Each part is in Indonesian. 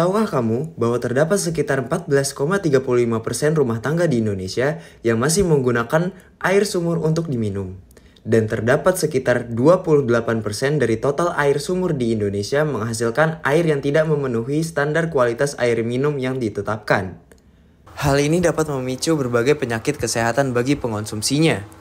Tahukah kamu bahwa terdapat sekitar 14,35% rumah tangga di Indonesia yang masih menggunakan air sumur untuk diminum? Dan terdapat sekitar 28% dari total air sumur di Indonesia menghasilkan air yang tidak memenuhi standar kualitas air minum yang ditetapkan. Hal ini dapat memicu berbagai penyakit kesehatan bagi pengonsumsinya,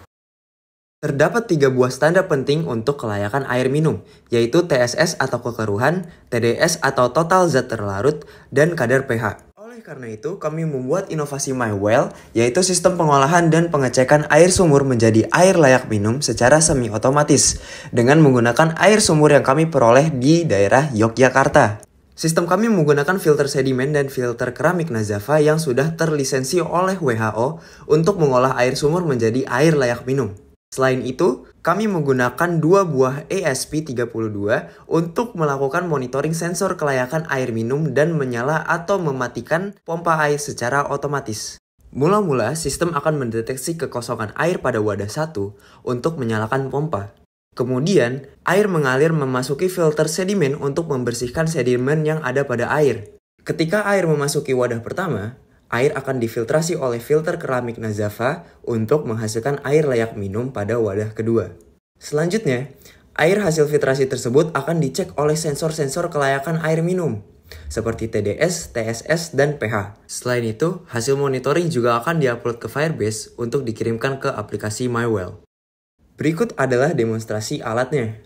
Terdapat tiga buah standar penting untuk kelayakan air minum, yaitu TSS atau kekeruhan, TDS atau total zat terlarut, dan kadar pH. Oleh karena itu, kami membuat inovasi MyWell, yaitu sistem pengolahan dan pengecekan air sumur menjadi air layak minum secara semi-otomatis, dengan menggunakan air sumur yang kami peroleh di daerah Yogyakarta. Sistem kami menggunakan filter sedimen dan filter keramik Nazafa yang sudah terlisensi oleh WHO untuk mengolah air sumur menjadi air layak minum. Selain itu, kami menggunakan dua buah ESP32 untuk melakukan monitoring sensor kelayakan air minum dan menyala atau mematikan pompa air secara otomatis. Mula-mula, sistem akan mendeteksi kekosongan air pada wadah satu untuk menyalakan pompa. Kemudian, air mengalir memasuki filter sedimen untuk membersihkan sedimen yang ada pada air. Ketika air memasuki wadah pertama, air akan difiltrasi oleh filter keramik Nazafa untuk menghasilkan air layak minum pada wadah kedua. Selanjutnya, air hasil filtrasi tersebut akan dicek oleh sensor-sensor kelayakan air minum, seperti TDS, TSS, dan pH. Selain itu, hasil monitoring juga akan diupload ke Firebase untuk dikirimkan ke aplikasi MyWell. Berikut adalah demonstrasi alatnya.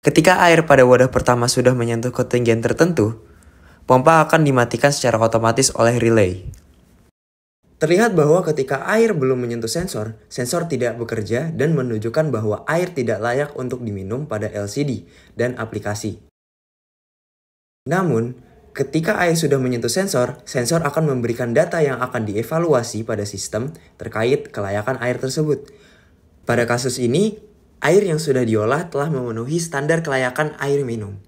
Ketika air pada wadah pertama sudah menyentuh ketinggian tertentu, pompa akan dimatikan secara otomatis oleh relay. Terlihat bahwa ketika air belum menyentuh sensor, sensor tidak bekerja dan menunjukkan bahwa air tidak layak untuk diminum pada LCD dan aplikasi. Namun, ketika air sudah menyentuh sensor, sensor akan memberikan data yang akan dievaluasi pada sistem terkait kelayakan air tersebut. Pada kasus ini, air yang sudah diolah telah memenuhi standar kelayakan air minum.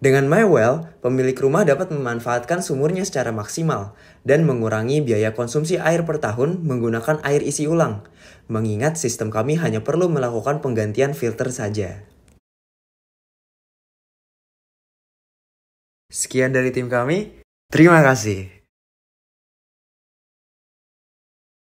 Dengan MyWell, pemilik rumah dapat memanfaatkan sumurnya secara maksimal dan mengurangi biaya konsumsi air per tahun menggunakan air isi ulang, mengingat sistem kami hanya perlu melakukan penggantian filter saja. Sekian dari tim kami, terima kasih.